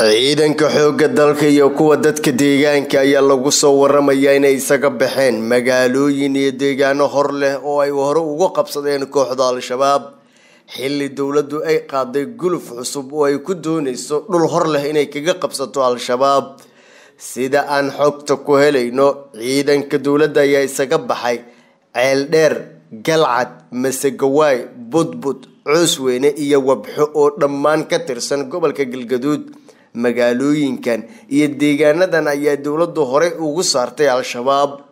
ciidanka xoogga dalka iyo kuwa dadka deegaanka ayaa lagu soo waramayaa inay isaga baxeen magaalooyin iyo deegaano hor leh oo ay hore uga qabsadeen kooxda al-shabaab xilli dowladdu ay qaaday guluf cusub oo ay ku doonayso dhul hor leh inay kaga qabsato al-shabaab sida aan xogta ku helayno ciidanka dowladda ayaa isaga baxay ceeldheer galcad masegawaay budbud coosweyne iyo wabxo oo dhammaan ka tirsan gobolka galgaduud magaalooyinkan iyo deegaanadan ayaa dowladdu horey ugu saartay al-shabaab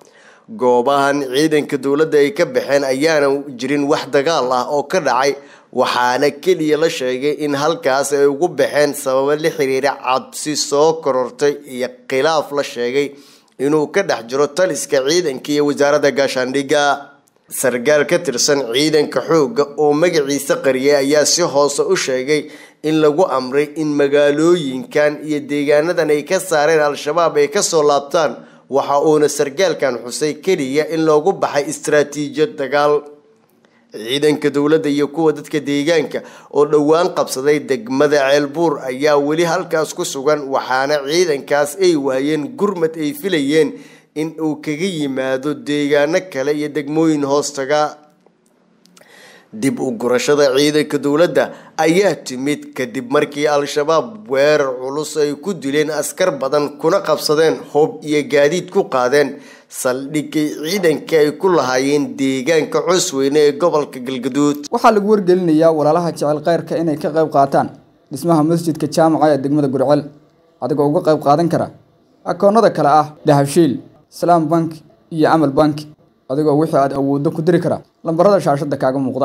goobahan ciidanka dowladda ay ka baxeen ayaana jirin wax dagaal ah oo ka dhacay waxaana keliya la sheegay in halkaas ay ugu baxeen sababo la xiriira cabsi soo korortay iyo khilaaf la sheegay inuu ka dhex jiro taliska ciidanka iyo wasaaradda gaashaandhigga sargaal ka tirsan ciidanka xoogga oo magaciisa qariyay ayaa si hoose u sheegay in lagu amray in magaalooyinkan iyo deegaanadan ay ka saareen al-shabaab ay kasoo laabtaan waxa uuna sargaalkan xusay keliya in loogu baxay istaraatiijiyad dagaal ciidanka dowladda iyo kuwa dadka deegaanka oo dhowaan qabsaday degmada ceelbuur ayaa weli halkaas ku sugan waxaana ciidankaas ay waayeen gurmad ay filayeen in uu kaga yimaado deegaano kale iyo degmooyin hoostaga dib u gurashada ciidanka dowladda ayaa timid kadib markii al-shabaab weerar culus ay ku dileen askar badan kuna qabsadeen hoob iyo gaadiid ku qaadeen saldhigay ciidanka ay ku lahaayeen deegaanka cosweyne ee gobolka galgaduud waxaa lagu wargelinayaa walaalaha jecel khayrka inay ka qayb qaataan dhismaha masjidka jaamaca ee degmada gurcel adigoo uga qayb qaadan kara akoonnada kale ah dahabshiil salaam bank iyo camal bank adigoo wixii aad awooddo ku diri karaa lambarada shaashadda kaaga muuqda